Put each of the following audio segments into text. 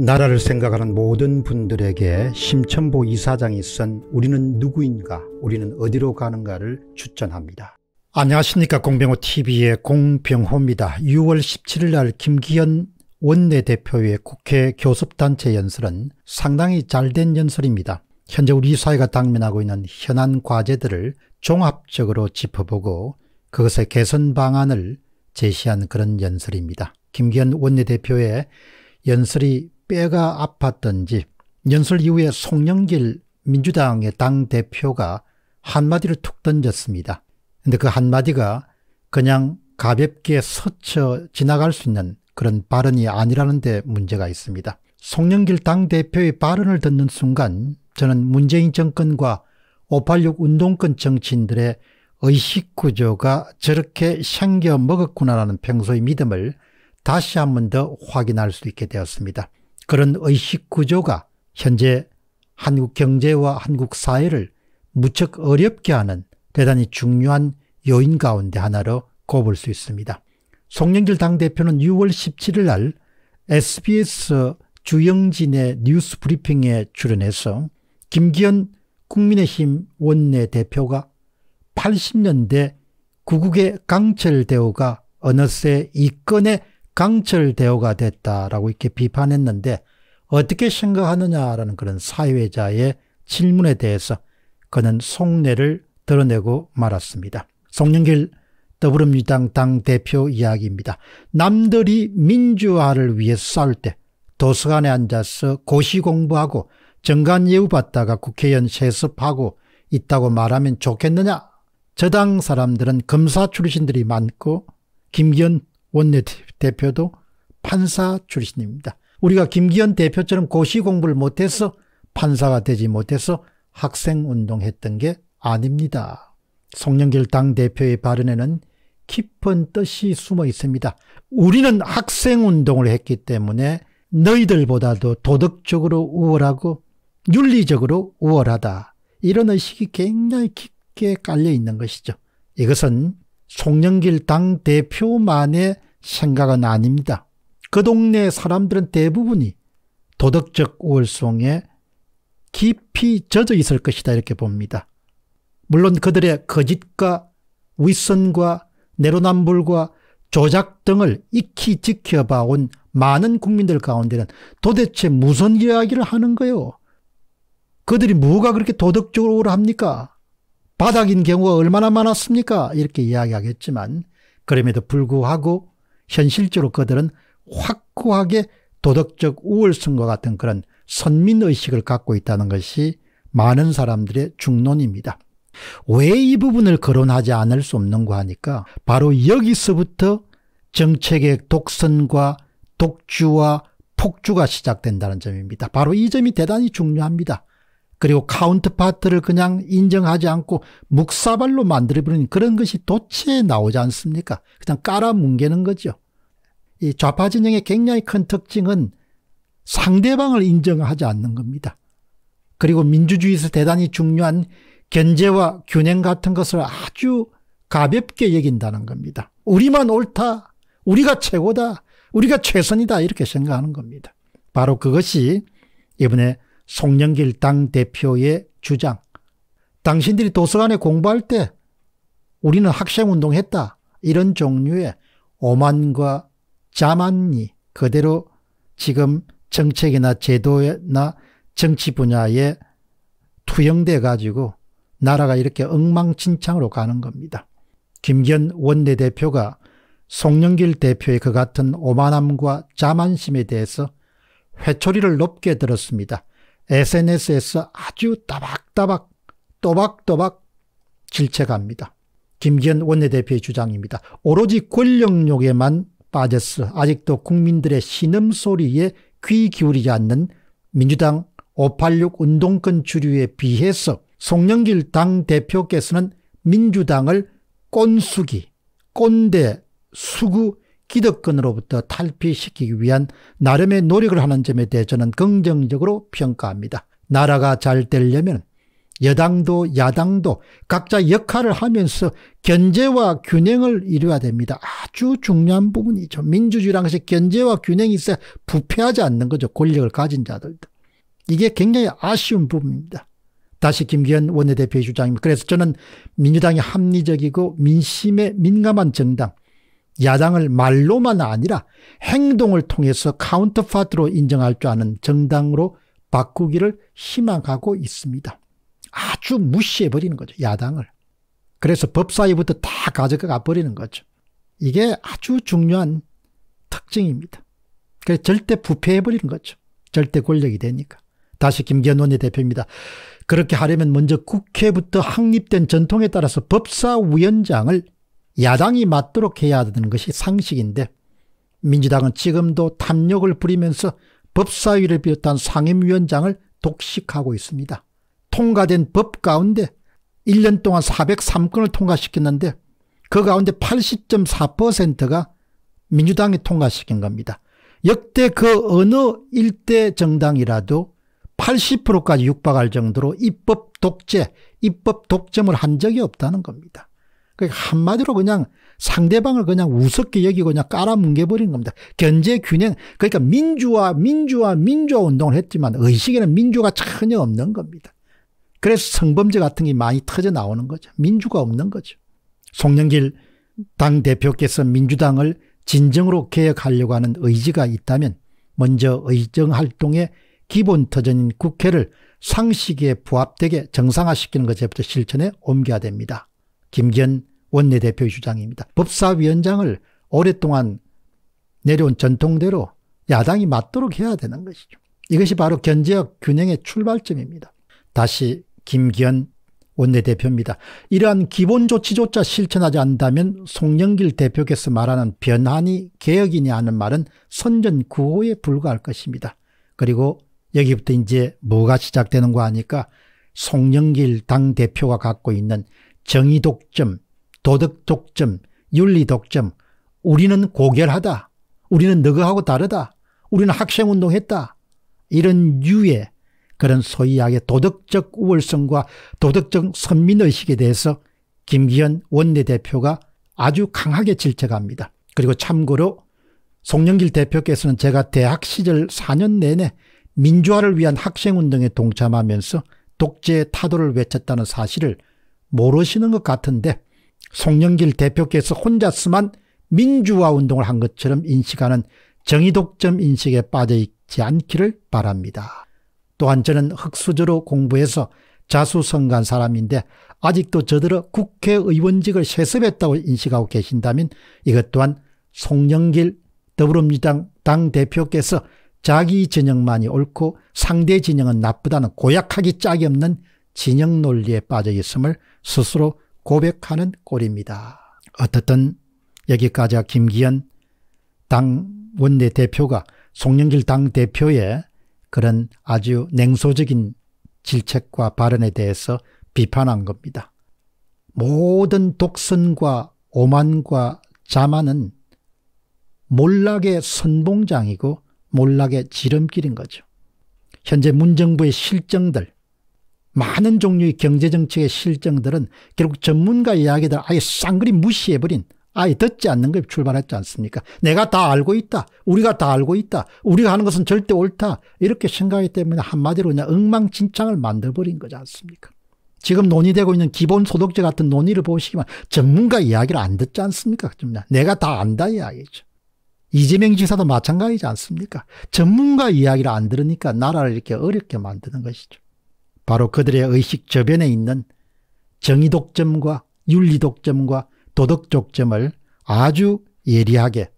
나라를 생각하는 모든 분들에게 심천보 이사장이 쓴 우리는 누구인가 우리는 어디로 가는가를 추천합니다. 안녕하십니까 공병호TV의 공병호입니다. 6월 17일 날 김기현 원내대표의 국회 교섭단체 연설은 상당히 잘 된 연설입니다. 현재 우리 사회가 당면하고 있는 현안 과제들을 종합적으로 짚어보고 그것의 개선 방안을 제시한 그런 연설입니다. 김기현 원내대표의 연설이 뼈가 아팠던지 연설 이후에 송영길 민주당의 당대표가 한마디를 툭 던졌습니다. 근데 그 한마디가 그냥 가볍게 스쳐 지나갈 수 있는 그런 발언이 아니라는 데 문제가 있습니다. 송영길 당대표의 발언을 듣는 순간 저는 문재인 정권과 586 운동권 정치인들의 의식구조가 저렇게 생겨 먹었구나라는 평소의 믿음을 다시 한번 더 확인할 수 있게 되었습니다. 그런 의식 구조가 현재 한국 경제와 한국 사회를 무척 어렵게 하는 대단히 중요한 요인 가운데 하나로 꼽을 수 있습니다. 송영길 당대표는 6월 17일 날 SBS 주영진의 뉴스 브리핑에 출연해서 김기현 국민의힘 원내대표가 80년대 구국의 강철 대우가 어느새 이건의 강철 대우가 됐다라고 이렇게 비판했는데 어떻게 생각하느냐라는 그런 사회자의 질문에 대해서 그는 속내를 드러내고 말았습니다. 송영길 더불어민주당 당대표 이야기입니다. 남들이 민주화를 위해 싸울 때 도서관에 앉아서 고시 공부하고 정관 예우 받다가 국회의원 세습하고 있다고 말하면 좋겠느냐? 저당 사람들은 검사 출신들이 많고 김기현 원내대표도 판사 출신입니다. 우리가 김기현 대표처럼 고시 공부를 못해서 판사가 되지 못해서 학생운동했던 게 아닙니다. 송영길 당대표의 발언에는 깊은 뜻이 숨어 있습니다. 우리는 학생운동을 했기 때문에 너희들보다도 도덕적으로 우월하고 윤리적으로 우월하다. 이런 의식이 굉장히 깊게 깔려 있는 것이죠. 이것은 송영길 당대표만의 생각은 아닙니다. 그 동네 사람들은 대부분이 도덕적 우월성에 깊이 젖어 있을 것이다 이렇게 봅니다. 물론 그들의 거짓과 윗선과 내로남불과 조작 등을 익히 지켜봐 온 많은 국민들 가운데는 도대체 무슨 이야기를 하는 거요? 그들이 뭐가 그렇게 도덕적으로 우월합니까? 바닥인 경우가 얼마나 많았습니까? 이렇게 이야기하겠지만 그럼에도 불구하고 현실적으로 그들은 확고하게 도덕적 우월성과 같은 그런 선민의식을 갖고 있다는 것이 많은 사람들의 중론입니다. 왜 이 부분을 거론하지 않을 수없는가 하니까 바로 여기서부터 정책의 독선과 독주와 폭주가 시작된다는 점입니다. 바로 이 점이 대단히 중요합니다. 그리고 카운트파트를 그냥 인정하지 않고 묵사발로 만들어버리는 그런 것이 도체 나오지 않습니까? 그냥 깔아뭉개는 거죠. 이 좌파 진영의 굉장히 큰 특징은 상대방을 인정하지 않는 겁니다. 그리고 민주주의에서 대단히 중요한 견제와 균형 같은 것을 아주 가볍게 여긴다는 겁니다. 우리만 옳다. 우리가 최고다. 우리가 최선이다. 이렇게 생각하는 겁니다. 바로 그것이 이번에 송영길 당대표의 주장. 당신들이 도서관에 공부할 때 우리는 학생운동 했다. 이런 종류의 오만과 자만이 그대로 지금 정책이나 제도나 정치 분야에 투영돼 가지고 나라가 이렇게 엉망진창으로 가는 겁니다. 김기현 원내대표가 송영길 대표의 그 같은 오만함과 자만심에 대해서 회초리를 높게 들었습니다. SNS에서 아주 따박따박 또박또박 질책합니다. 김기현 원내대표의 주장입니다. 오로지 권력욕에만 빠졌어 아직도 국민들의 신음소리에 귀 기울이지 않는 민주당 586 운동권 주류에 비해서 송영길 당대표께서는 민주당을 꼰수기, 꼰대, 수구 기득권으로부터 탈피시키기 위한 나름의 노력을 하는 점에 대해 저는 긍정적으로 평가합니다. 나라가 잘 되려면 여당도 야당도 각자 역할을 하면서 견제와 균형을 이루어야 됩니다. 아주 중요한 부분이죠. 민주주의라는 것이 견제와 균형이 있어야 부패하지 않는 거죠. 권력을 가진 자들도. 이게 굉장히 아쉬운 부분입니다. 다시 김기현 원내대표의 주장입니다. 그래서 저는 민주당이 합리적이고 민심에 민감한 정당, 야당을 말로만 아니라 행동을 통해서 카운터파트로 인정할 줄 아는 정당으로 바꾸기를 희망하고 있습니다. 아주 무시해버리는 거죠. 야당을. 그래서 법사위부터 다 가져가 버리는 거죠. 이게 아주 중요한 특징입니다. 그래서 절대 부패해버리는 거죠. 절대 권력이 되니까. 다시 김기현 원내대표입니다. 그렇게 하려면 먼저 국회부터 확립된 전통에 따라서 법사위원장을 야당이 맞도록 해야 되는 것이 상식인데 민주당은 지금도 탐욕을 부리면서 법사위를 비롯한 상임위원장을 독식하고 있습니다. 통과된 법 가운데 1년 동안 403건을 통과시켰는데 그 가운데 80.4%가 민주당이 통과시킨 겁니다. 역대 그 어느 일대 정당이라도 80%까지 육박할 정도로 입법 독재, 입법 독점을 한 적이 없다는 겁니다. 그러니까 한마디로 그냥 상대방을 그냥 우습게 여기고 그냥 깔아뭉개버린 겁니다. 견제 균형 그러니까 민주화 민주화 민주화 운동을 했지만 의식에는 민주가 전혀 없는 겁니다. 그래서 성범죄 같은 게 많이 터져 나오는 거죠. 민주가 없는 거죠. 송영길 당 대표께서 민주당을 진정으로 개혁하려고 하는 의지가 있다면 먼저 의정 활동의 기본 터전인 국회를 상식에 부합되게 정상화시키는 것에부터 실천에 옮겨야 됩니다. 김기현 원내대표의 주장입니다. 법사위원장을 오랫동안 내려온 전통대로 야당이 맞도록 해야 되는 것이죠. 이것이 바로 견제역 균형의 출발점입니다. 다시 김기현 원내대표입니다. 이러한 기본 조치조차 실천하지 않다면 는 송영길 대표께서 말하는 변환이 개혁이냐 하는 말은 선전구호에 불과할 것입니다. 그리고 여기부터 이제 뭐가 시작되는 거 아니까 송영길 당대표가 갖고 있는 정의독점, 도덕 독점, 윤리 독점, 우리는 고결하다. 우리는 너그하고 다르다. 우리는 학생운동했다. 이런 유의 그런 소위 악의 도덕적 우월성과 도덕적 선민의식에 대해서 김기현 원내대표가 아주 강하게 질책합니다. 그리고 참고로 송영길 대표께서는 제가 대학 시절 4년 내내 민주화를 위한 학생운동에 동참하면서 독재의 타도를 외쳤다는 사실을 모르시는 것 같은데 송영길 대표께서 혼자서만 민주화 운동을 한 것처럼 인식하는 정의독점 인식에 빠져 있지 않기를 바랍니다. 또한 저는 흑수저로 공부해서 자수성가한 사람인데 아직도 저들어 국회의원직을 세습했다고 인식하고 계신다면 이것 또한 송영길 더불어민주당 당대표께서 자기 진영만이 옳고 상대 진영은 나쁘다는 고약하기 짝이 없는 진영 논리에 빠져 있음을 스스로 고백하는 꼴입니다. 어떻든 여기까지 김기현 당 원내대표가 송영길 당대표의 그런 아주 냉소적인 질책과 발언에 대해서 비판한 겁니다. 모든 독선과 오만과 자만은 몰락의 선봉장이고 몰락의 지름길인 거죠. 현재 문정부의 실정들 많은 종류의 경제정책의 실정들은 결국 전문가 이야기들 아예 쌍그리 무시해버린 아예 듣지 않는 걸 출발했지 않습니까? 내가 다 알고 있다. 우리가 다 알고 있다. 우리가 하는 것은 절대 옳다. 이렇게 생각하기 때문에 한마디로 그냥 엉망진창을 만들어버린 거지 않습니까? 지금 논의되고 있는 기본소득제 같은 논의를 보시기만 전문가 이야기를 안 듣지 않습니까? 내가 다 안다 이야기죠. 이재명 지사도 마찬가지지 않습니까? 전문가 이야기를 안 들으니까 나라를 이렇게 어렵게 만드는 것이죠. 바로 그들의 의식 저변에 있는 정의독점과 윤리독점과 도덕독점을 아주 예리하게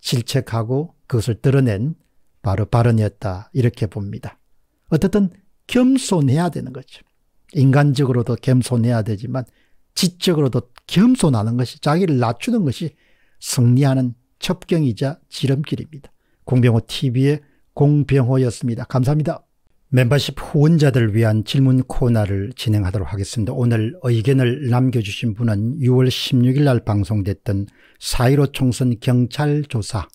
질책하고 그것을 드러낸 바로 발언이었다 이렇게 봅니다. 어떻든 겸손해야 되는 거죠. 인간적으로도 겸손해야 되지만 지적으로도 겸손하는 것이 자기를 낮추는 것이 승리하는 첩경이자 지름길입니다. 공병호 TV의 공병호였습니다. 감사합니다. 멤버십 후원자들을 위한 질문 코너를 진행하도록 하겠습니다. 오늘 의견을 남겨주신 분은 6월 16일 날 방송됐던 4.15 총선 경찰조사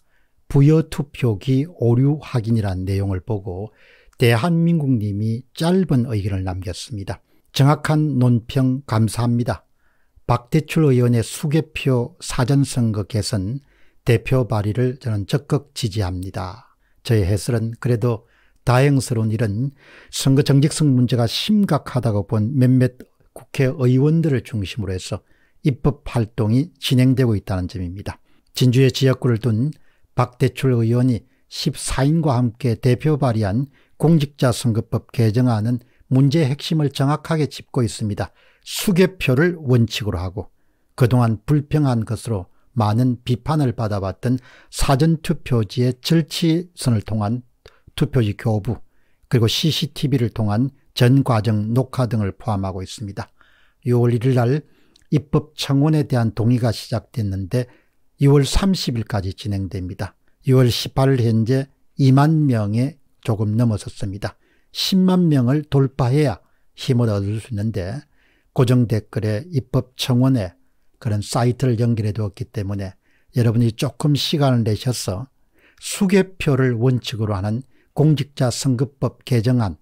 부여투표기 오류 확인이란 내용을 보고 대한민국님이 짧은 의견을 남겼습니다. 정확한 논평 감사합니다. 박대출 의원의 수개표 사전선거 개선 대표 발의를 저는 적극 지지합니다. 저의 해설은 그래도 다행스러운 일은 선거 정직성 문제가 심각하다고 본 몇몇 국회의원들을 중심으로 해서 입법 활동이 진행되고 있다는 점입니다. 진주의 지역구를 둔 박대출 의원이 14인과 함께 대표 발의한 공직자 선거법 개정안은 문제의 핵심을 정확하게 짚고 있습니다. 수개표를 원칙으로 하고 그동안 불평한 것으로 많은 비판을 받아왔던 사전투표지의 절치선을 통한 투표지 교부, 그리고 CCTV를 통한 전 과정 녹화 등을 포함하고 있습니다. 6월 1일 날 입법 청원에 대한 동의가 시작됐는데 6월 30일까지 진행됩니다. 6월 18일 현재 2만 명에 조금 넘어섰습니다. 10만 명을 돌파해야 힘을 얻을 수 있는데 고정 댓글에 입법 청원에 그런 사이트를 연결해 두었기 때문에 여러분이 조금 시간을 내셔서 수개표를 원칙으로 하는 공직자 선거법 개정안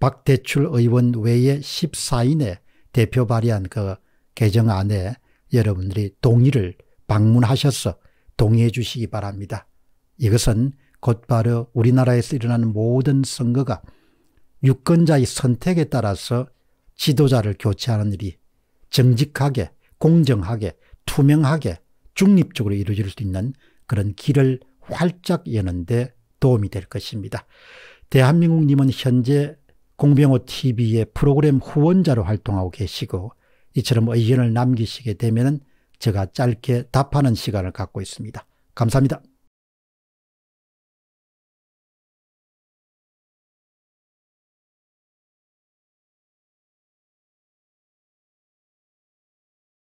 박대출 의원 외에 14인의 대표 발의한 그 개정안에 여러분들이 동의를 방문하셔서 동의해 주시기 바랍니다. 이것은 곧바로 우리나라에서 일어나는 모든 선거가 유권자의 선택에 따라서 지도자를 교체하는 일이 정직하게 공정하게 투명하게 중립적으로 이루어질 수 있는 그런 길을 활짝 여는데 도움이 될 것입니다. 대한민국님은 현재 공병호TV의 프로그램 후원자로 활동하고 계시고 이처럼 의견을 남기시게 되면 제가 짧게 답하는 시간을 갖고 있습니다. 감사합니다.